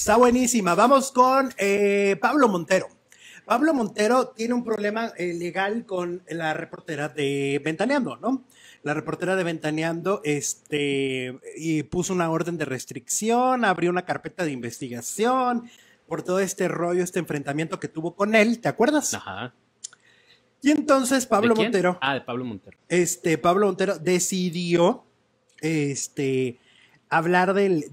Está buenísima. Vamos con eh, Pablo Montero. Pablo Montero tiene un problema eh, legal con la reportera de Ventaneando, ¿no? La reportera de Ventaneando este, puso una orden de restricción, abrió una carpeta de investigación por todo este rollo, este enfrentamiento que tuvo con él, ¿te acuerdas? Ajá. Y entonces Pablo Montero. Ah, de Pablo Montero. Este, Pablo Montero decidió este, hablar del,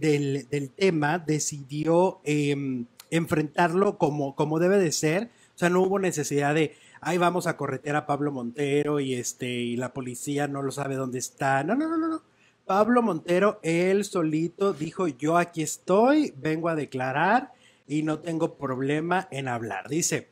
tema, decidió em, enfrentarlo como, como debe de ser. O sea, no hubo necesidad de, ahí vamos a corretear a Pablo Montero y, este, y la policía no lo sabe dónde está. No, no, no, no. Pablo Montero, él solito dijo, yo aquí estoy, vengo a declarar y no tengo problema en hablar. Dice,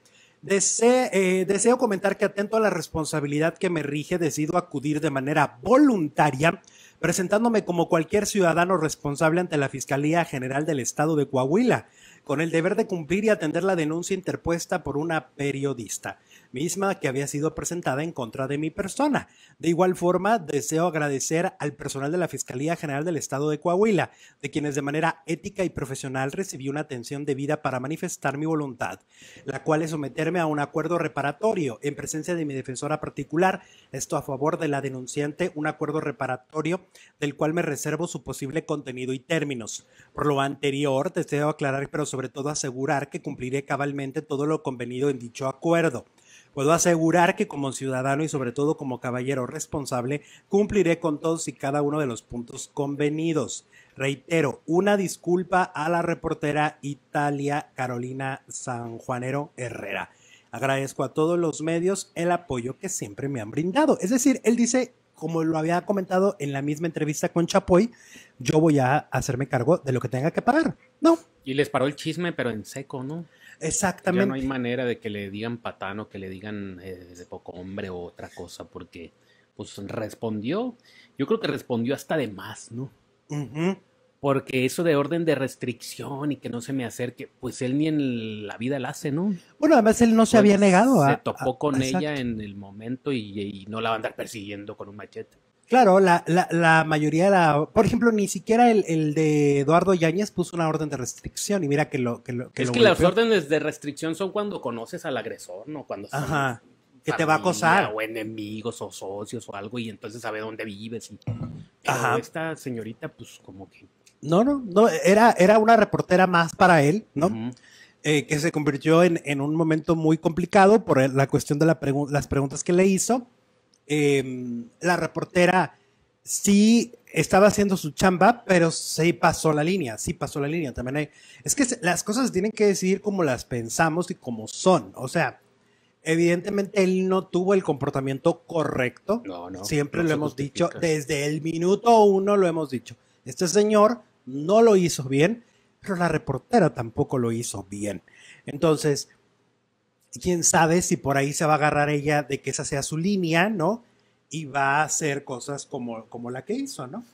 eh, deseo comentar que atento a la responsabilidad que me rige, decido acudir de manera voluntaria presentándome como cualquier ciudadano responsable ante la Fiscalía General del Estado de Coahuila, con el deber de cumplir y atender la denuncia interpuesta por una periodista, misma que había sido presentada en contra de mi persona. De igual forma, deseo agradecer al personal de la Fiscalía General del Estado de Coahuila, de quienes de manera ética y profesional recibí una atención debida para manifestar mi voluntad, la cual es someterme a un acuerdo reparatorio en presencia de mi defensora particular, esto a favor de la denunciante, un acuerdo reparatorio del cual me reservo su posible contenido y términos. Por lo anterior, deseo aclarar que sobre todo asegurar que cumpliré cabalmente todo lo convenido en dicho acuerdo. Puedo asegurar que como ciudadano y sobre todo como caballero responsable cumpliré con todos y cada uno de los puntos convenidos. Reitero, una disculpa a la reportera Italia Carolina Sanjuanero Herrera. Agradezco a todos los medios el apoyo que siempre me han brindado. Es decir, él dice como lo había comentado en la misma entrevista con Chapoy, yo voy a hacerme cargo de lo que tenga que pagar. No. Y les paró el chisme, pero en seco, ¿no? Exactamente. Ya no hay manera de que le digan patano, que le digan eh, de poco hombre o otra cosa, porque pues respondió. Yo creo que respondió hasta de más, ¿no? Mhm. Porque eso de orden de restricción y que no se me acerque, pues él ni en la vida la hace, ¿no? Bueno, además él no se había pues, negado a. Se topó con ella en el momento y, no la va a andar persiguiendo con un machete. Claro, la, mayoría de la. Por ejemplo, ni siquiera el, de Eduardo Yáñez puso una orden de restricción y mira que lo. Que lo que es que las órdenes de restricción son cuando conoces al agresor, ¿no? Cuando. Ajá. que te va a acosar. O enemigos o socios o algo, y entonces sabe dónde vives. Y, pero esta señorita, pues como que no, no, no, era, era una reportera más para él, ¿no? Eh, que se convirtió en, en, un momento muy complicado por la cuestión de la las preguntas que le hizo. Eh, la reportera sí estaba haciendo su chamba, pero sí pasó la línea, sí pasó la línea. También hay, es que las cosas tienen que decidir como las pensamos y como son. O sea, evidentemente él no tuvo el comportamiento correcto. No, no, Siempre lo hemos dicho, desde el minuto uno lo hemos dicho. Este señor no lo hizo bien, pero la reportera tampoco lo hizo bien. Entonces, quién sabe si por ahí se va a agarrar ella de que esa sea su línea, ¿no? Y va a hacer cosas como, como la que hizo, ¿no?